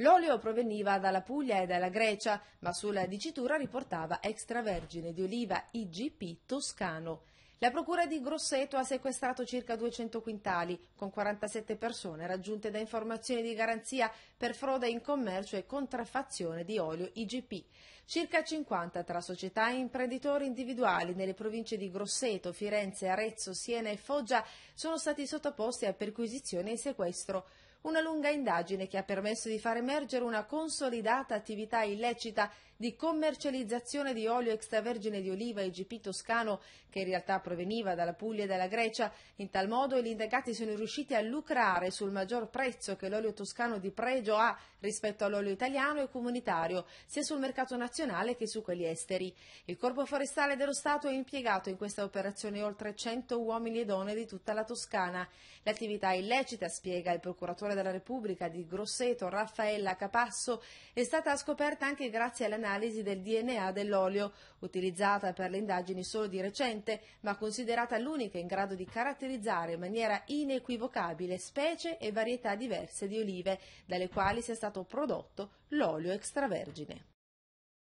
L'olio proveniva dalla Puglia e dalla Grecia, ma sulla dicitura riportava extravergine di oliva IGP toscano. La procura di Grosseto ha sequestrato circa 200 quintali, con 47 persone raggiunte da informazioni di garanzia per frode in commercio e contraffazione di olio IGP. Circa 50 tra società e imprenditori individuali nelle province di Grosseto, Firenze, Arezzo, Siena e Foggia sono stati sottoposti a perquisizione e sequestro. Una lunga indagine che ha permesso di far emergere una consolidata attività illecita di commercializzazione di olio extravergine di oliva IGP toscano, che in realtà proveniva dalla Puglia e dalla Grecia. In tal modo gli indagati sono riusciti a lucrare sul maggior prezzo che l'olio toscano di pregio ha rispetto all'olio italiano e comunitario, sia sul mercato nazionale che su quelli esteri. Il Corpo Forestale dello Stato ha impiegato in questa operazione oltre 100 uomini e donne di tutta la Toscana. L'attività illecita, spiega il procuratore Procuratore della Repubblica di Grosseto, Raffaella Capasso, è stata scoperta anche grazie all'analisi del DNA dell'olio, utilizzata per le indagini solo di recente, ma considerata l'unica in grado di caratterizzare in maniera inequivocabile specie e varietà diverse di olive, dalle quali sia stato prodotto l'olio extravergine.